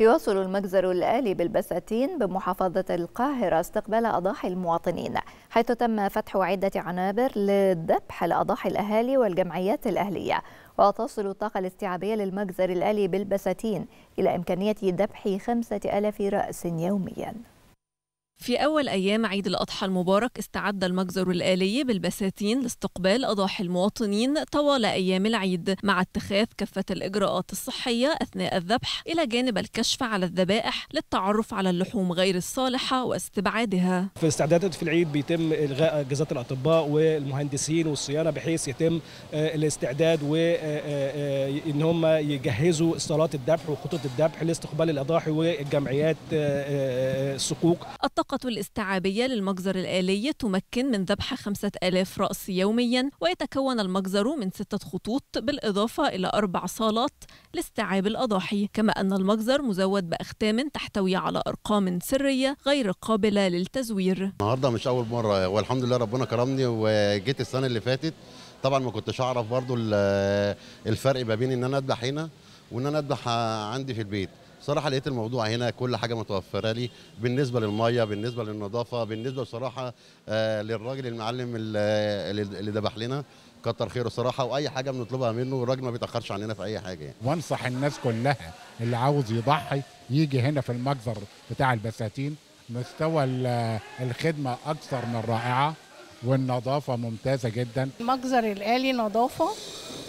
يواصل المجزر الآلي بالبساتين بمحافظة القاهرة استقبال أضاحي المواطنين حيث تم فتح عدة عنابر لذبح الأضاحي الأهالي والجمعيات الأهلية وتصل الطاقة الاستيعابية للمجزر الآلي بالبساتين إلى إمكانية ذبح 5000 رأس يومياً في أول أيام عيد الأضحى المبارك استعد المجزر الآلي بالبساتين لاستقبال أضاحي المواطنين طوال أيام العيد مع اتخاذ كافة الإجراءات الصحية أثناء الذبح إلى جانب الكشف على الذبائح للتعرف على اللحوم غير الصالحة واستبعادها في استعدادات في العيد بيتم إلغاء أجازات الأطباء والمهندسين والصيانة بحيث يتم آه، الاستعداد وإن آه، آه، هم يجهزوا صالات الذبح وخطوط الذبح لاستقبال الأضاحي والجمعيات الصكوك الطاقة الاستيعابية للمجزر الآلي تمكن من ذبح 5000 رأس يوميا ويتكون المجزر من ستة خطوط بالإضافة إلى أربع صالات لاستيعاب الأضاحي كما أن المجزر مزود بأختام تحتوي على أرقام سرية غير قابلة للتزوير النهاردة مش أول مرة والحمد لله ربنا كرمني وجيت السنة اللي فاتت طبعا ما كنتش أعرف برضو الفرق ما بين إن أنا أذبح هنا وإن أنا أذبح عندي في البيت صراحه لقيت الموضوع هنا كل حاجه متوفره لي بالنسبه للميه بالنسبه للنظافه بالنسبه بصراحه آه، للراجل المعلم اللي ذبح لنا كتر خيره صراحه واي حاجه بنطلبها منه الراجل ما بيتاخرش عننا في اي حاجه يعني. وانصح الناس كلها اللي عاوز يضحي يجي هنا في المجزر بتاع البساتين مستوى الخدمه اكثر من رائعه والنظافه ممتازه جدا المجزر الالي نظافه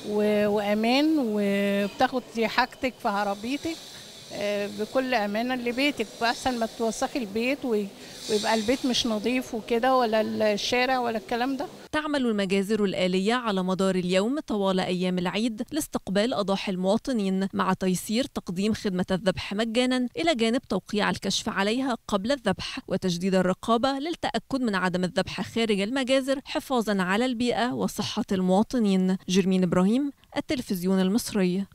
وامان وبتاخد حاجتك في عربيتك آه، بكل امانه لبيتك احسن ما توسخي البيت ويبقى البيت مش نظيف وكده ولا الشارع ولا الكلام ده تعمل المجازر الآلية على مدار اليوم طوال أيام العيد لاستقبال أضاحي المواطنين مع تيسير تقديم خدمة الذبح مجانا إلى جانب توقيع الكشف عليها قبل الذبح وتشديد الرقابة للتأكد من عدم الذبح خارج المجازر حفاظا على البيئة وصحة المواطنين جرمين إبراهيم التلفزيون المصري